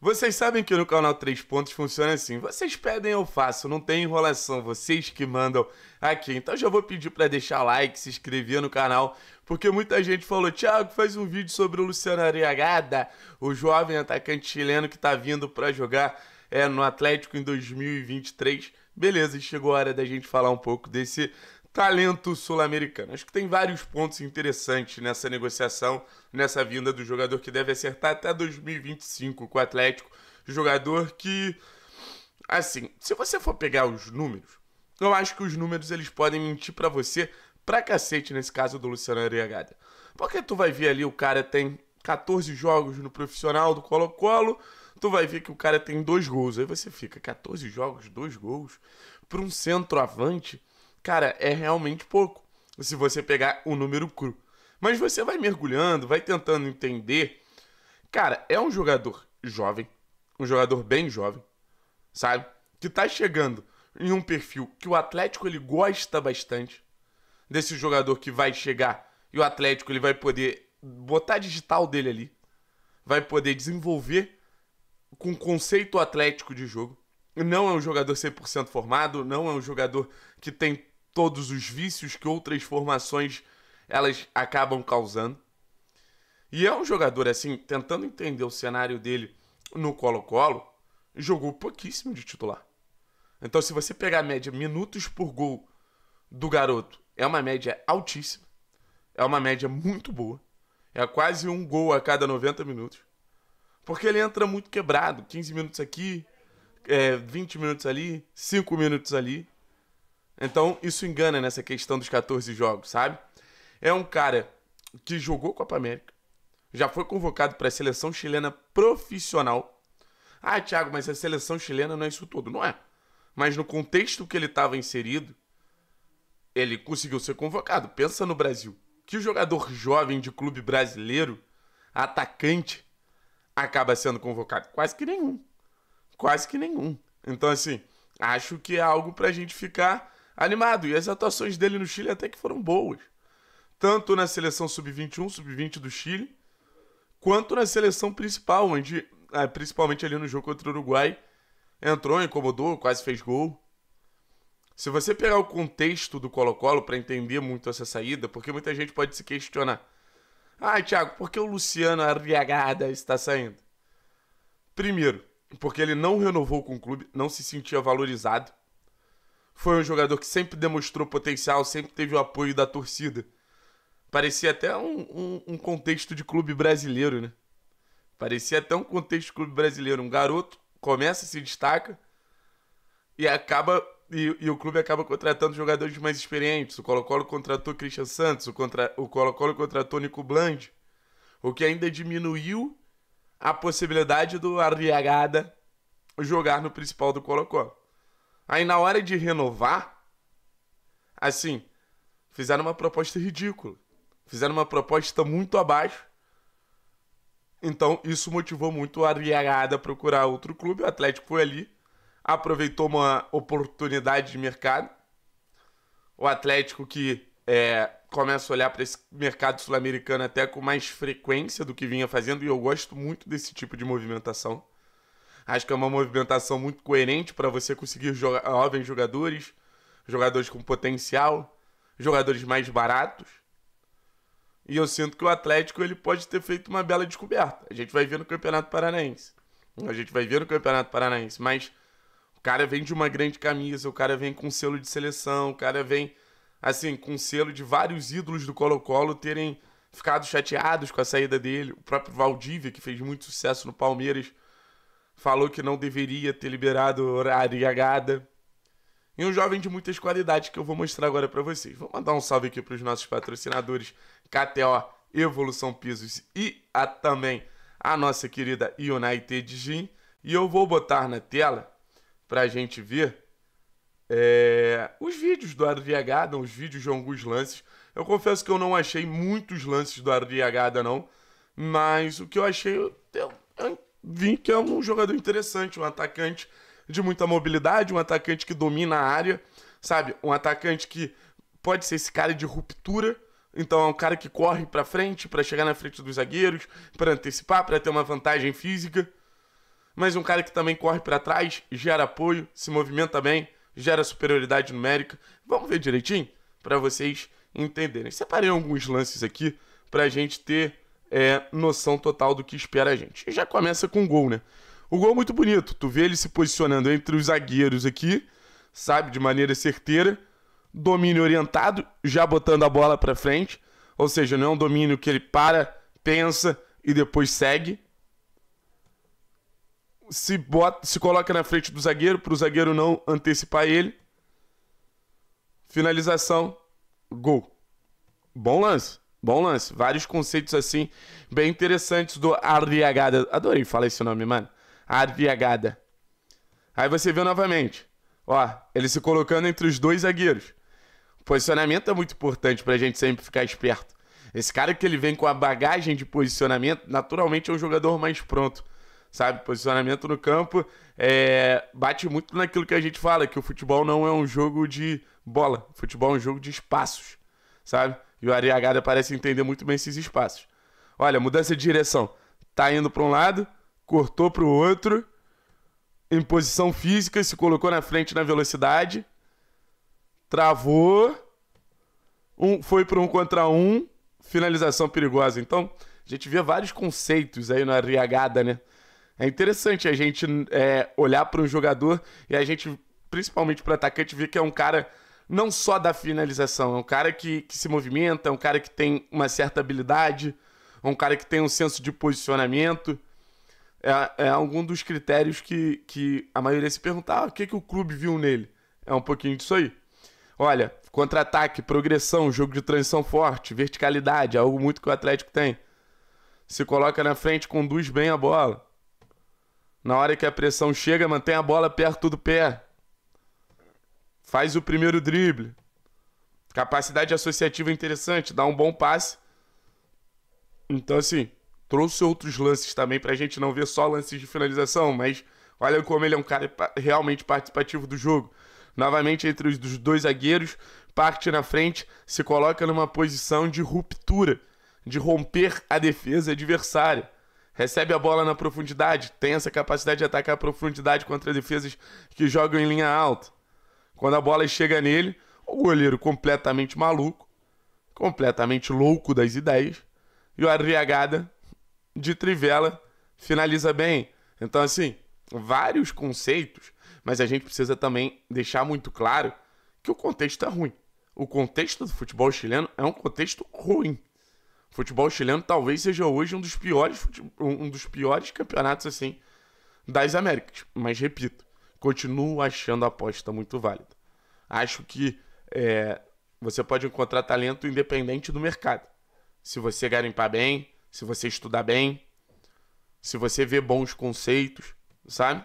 Vocês sabem que no canal 3 Pontos funciona assim. Vocês pedem, eu faço, não tem enrolação. Vocês que mandam aqui. Então já vou pedir para deixar like, se inscrever no canal, porque muita gente falou: Thiago, faz um vídeo sobre o Luciano Ariagada, o jovem atacante chileno que está vindo para jogar é, no Atlético em 2023. Beleza, chegou a hora da gente falar um pouco desse talento sul-americano. Acho que tem vários pontos interessantes nessa negociação, nessa vinda do jogador que deve acertar até 2025 com o Atlético. Jogador que, assim, se você for pegar os números, eu acho que os números eles podem mentir para você pra cacete nesse caso do Luciano Ariagada. Porque tu vai ver ali o cara tem 14 jogos no profissional do Colo-Colo, tu vai ver que o cara tem dois gols. Aí você fica 14 jogos, dois gols, pra um centroavante Cara, é realmente pouco se você pegar o número cru. Mas você vai mergulhando, vai tentando entender. Cara, é um jogador jovem, um jogador bem jovem, sabe? Que tá chegando em um perfil que o Atlético ele gosta bastante desse jogador que vai chegar e o Atlético ele vai poder botar a digital dele ali, vai poder desenvolver com conceito atlético de jogo. Não é um jogador 100% formado, não é um jogador que tem todos os vícios que outras formações elas acabam causando. E é um jogador assim, tentando entender o cenário dele no Colo-Colo, jogou pouquíssimo de titular. Então, se você pegar a média minutos por gol do garoto, é uma média altíssima. É uma média muito boa. É quase um gol a cada 90 minutos. Porque ele entra muito quebrado. 15 minutos aqui, é, 20 minutos ali, 5 minutos ali. Então isso engana nessa questão dos 14 jogos, sabe? É um cara que jogou Copa América, já foi convocado para a seleção chilena profissional. Ah, Thiago, mas a seleção chilena não é isso tudo, não é? Mas no contexto que ele estava inserido, ele conseguiu ser convocado. Pensa no Brasil. Que jogador jovem de clube brasileiro, atacante, acaba sendo convocado? Quase que nenhum. Quase que nenhum. Então, assim, acho que é algo para a gente ficar animado. E as atuações dele no Chile até que foram boas. Tanto na seleção sub-21, sub-20 do Chile, quanto na seleção principal, onde, ah, principalmente ali no jogo contra o Uruguai, entrou, incomodou, quase fez gol. Se você pegar o contexto do Colo-Colo para entender muito essa saída, porque muita gente pode se questionar. Ah, Thiago, por que o Luciano Arriagada está saindo? Primeiro, porque ele não renovou com o clube, não se sentia valorizado foi um jogador que sempre demonstrou potencial, sempre teve o apoio da torcida. Parecia até um, um, um contexto de clube brasileiro, né? Parecia até um contexto de clube brasileiro. Um garoto começa, se destaca e acaba e, e, o clube acaba contratando jogadores mais experientes. O Colo-Colo contratou Christian Santos, o, contra, o Colo-Colo contratou Nico Bland, o que ainda diminuiu a possibilidade do Arriagada jogar no principal do Colo-Colo. Aí na hora de renovar, assim, fizeram uma proposta ridícula. Fizeram uma proposta muito abaixo. Então isso motivou muito a Arriagada a procurar outro clube. O Atlético foi ali, aproveitou uma oportunidade de mercado. O Atlético que é, começa a olhar para esse mercado sul-americano até com mais frequência do que vinha fazendo, e eu gosto muito desse tipo de movimentação. Acho que é uma movimentação muito coerente para você conseguir jovens jogadores, jogadores com potencial, jogadores mais baratos. E eu sinto que o Atlético ele pode ter feito uma bela descoberta. A gente vai ver no Campeonato Paranaense. A gente vai ver no Campeonato Paranaense. Mas o cara vem de uma grande camisa, o cara vem com selo de seleção, o cara vem, assim, com selo de vários ídolos do Colo-Colo terem ficado chateados com a saída dele. O próprio Valdívia, que fez muito sucesso no Palmeiras falou que não deveria ter liberado Arriagada, E um jovem de muitas qualidades que eu vou mostrar agora para vocês. Vou mandar um salve aqui para os nossos patrocinadores, KTO, Evolução Pisos e a, também a nossa querida United Gym. E eu vou botar na tela para a gente ver é, os vídeos do Arriagada, os vídeos de alguns lances. Eu confesso que eu não achei muitos lances do Arriagada, não. Mas o que eu achei, eu, eu, eu vim que é um jogador interessante, um atacante de muita mobilidade, um atacante que domina a área, sabe? Um atacante que pode ser esse cara de ruptura. Então é um cara que corre para frente, para chegar na frente dos zagueiros, para antecipar, para ter uma vantagem física. Mas um cara que também corre para trás, gera apoio, se movimenta bem, gera superioridade numérica. Vamos ver direitinho para vocês entenderem. Separei alguns lances aqui para a gente ter é, noção total do que espera a gente. E já começa com o gol, né? O gol é muito bonito. Tu vê ele se posicionando entre os zagueiros aqui, sabe, de maneira certeira, domínio orientado, já botando a bola para frente, ou seja, não é um domínio que ele para, pensa e depois segue. Se bota, se coloca na frente do zagueiro para o zagueiro não antecipar ele. Finalização, gol. Bom lance. Bom lance. Vários conceitos assim, bem interessantes do Arriagada. Adorei falar esse nome, mano. Arriagada. Aí você vê novamente. Ó, ele se colocando entre os dois zagueiros. O posicionamento é muito importante pra gente sempre ficar esperto. Esse cara que ele vem com a bagagem de posicionamento, naturalmente é um jogador mais pronto. Sabe? Posicionamento no campo é... bate muito naquilo que a gente fala, que o futebol não é um jogo de bola. O futebol é um jogo de espaços. Sabe? E o Ariagada parece entender muito bem esses espaços. Olha, mudança de direção. Tá indo para um lado, cortou para o outro, em posição física, se colocou na frente na velocidade, travou, um, foi para um contra um, finalização perigosa. Então, a gente vê vários conceitos aí na Ariagada, né? É interessante a gente é, olhar para um jogador e a gente, principalmente para atacante, ver que é um cara não só da finalização. É um cara que, que se movimenta, é um cara que tem uma certa habilidade, é um cara que tem um senso de posicionamento. É, é algum dos critérios que, que a maioria se perguntava ah, o que, que o clube viu nele. É um pouquinho disso aí. Olha, contra-ataque, progressão, jogo de transição forte, verticalidade, é algo muito que o Atlético tem. Se coloca na frente, conduz bem a bola. Na hora que a pressão chega, mantém a bola perto do pé faz o primeiro drible. Capacidade associativa é interessante, dá um bom passe. Então, assim, trouxe outros lances também pra gente não ver só lances de finalização, mas olha como ele é um cara realmente participativo do jogo. Novamente entre os dois zagueiros, parte na frente, se coloca numa posição de ruptura, de romper a defesa adversária. Recebe a bola na profundidade, tem essa capacidade de atacar a profundidade contra defesas que jogam em linha alta. Quando a bola chega nele, o goleiro completamente maluco, completamente louco das ideias, e o Arriagada de Trivela finaliza bem. Então, assim, vários conceitos, mas a gente precisa também deixar muito claro que o contexto é ruim. O contexto do futebol chileno é um contexto ruim. O futebol chileno talvez seja hoje um dos piores, um dos piores campeonatos assim das Américas. Mas repito, continuo achando a aposta muito válida. Acho que é, você pode encontrar talento independente do mercado. Se você garimpar bem, se você estudar bem, se você ver bons conceitos, sabe?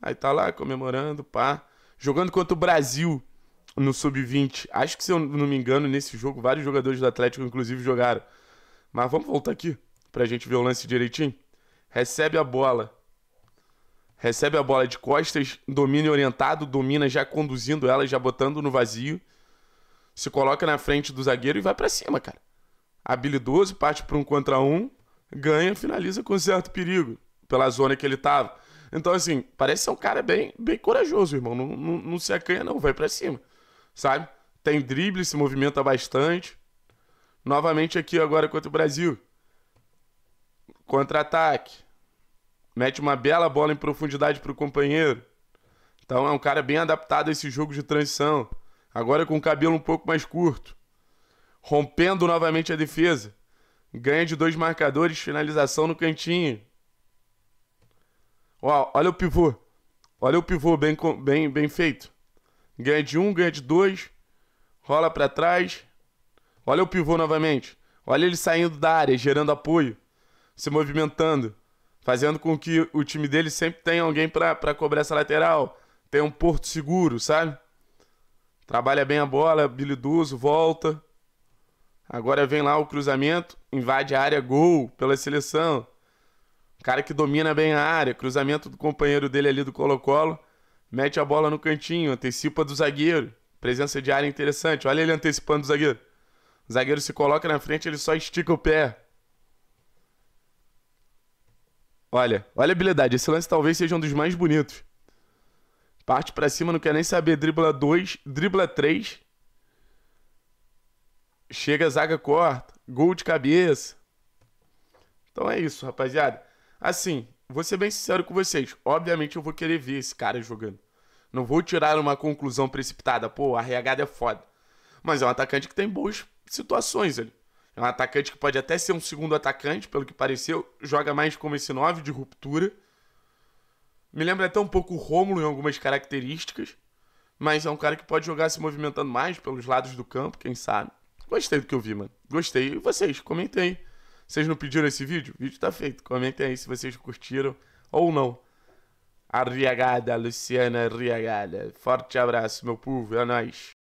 Aí tá lá comemorando, pá. Jogando contra o Brasil no Sub-20. Acho que, se eu não me engano, nesse jogo, vários jogadores do Atlético, inclusive, jogaram. Mas vamos voltar aqui pra gente ver o lance direitinho. Recebe a bola recebe a bola de costas, domina orientado, domina já conduzindo ela, já botando no vazio, se coloca na frente do zagueiro e vai para cima, cara. Habilidoso, parte para um contra um, ganha, finaliza com certo perigo pela zona que ele tava. Então, assim, parece ser um cara bem, bem corajoso, irmão. Não, não, não se acanha, não, vai para cima, sabe? Tem drible, se movimenta bastante. Novamente aqui agora contra o Brasil. Contra-ataque mete uma bela bola em profundidade para o companheiro. Então é um cara bem adaptado a esse jogo de transição. Agora com o cabelo um pouco mais curto. Rompendo novamente a defesa. Ganha de dois marcadores, finalização no cantinho. Ó, olha o pivô. Olha o pivô bem, bem, bem feito. Ganha de um, ganha de dois. Rola para trás. Olha o pivô novamente. Olha ele saindo da área, gerando apoio. Se movimentando fazendo com que o time dele sempre tenha alguém para cobrar essa lateral, tenha um porto seguro, sabe? Trabalha bem a bola, habilidoso, volta. Agora vem lá o cruzamento, invade a área, gol pela seleção. Cara que domina bem a área, cruzamento do companheiro dele ali do Colo-Colo, mete a bola no cantinho, antecipa do zagueiro. Presença de área interessante, olha ele antecipando o zagueiro. O zagueiro se coloca na frente, ele só estica o pé. Olha, olha a habilidade. Esse lance talvez seja um dos mais bonitos. Parte para cima, não quer nem saber. Dribla 2, dribla 3. Chega, zaga, corta. Gol de cabeça. Então é isso, rapaziada. Assim, vou ser bem sincero com vocês. Obviamente eu vou querer ver esse cara jogando. Não vou tirar uma conclusão precipitada. Pô, a RH é foda. Mas é um atacante que tem boas situações ali. É um atacante que pode até ser um segundo atacante, pelo que pareceu. Joga mais como esse 9 de ruptura. Me lembra até um pouco o Rômulo em algumas características. Mas é um cara que pode jogar se movimentando mais pelos lados do campo, quem sabe. Gostei do que eu vi, mano. Gostei. E vocês, comentem aí. Vocês não pediram esse vídeo? O vídeo tá feito. Comentem aí se vocês curtiram ou não. Arriagada, Luciana Arriagada. Forte abraço, meu povo. É nóis.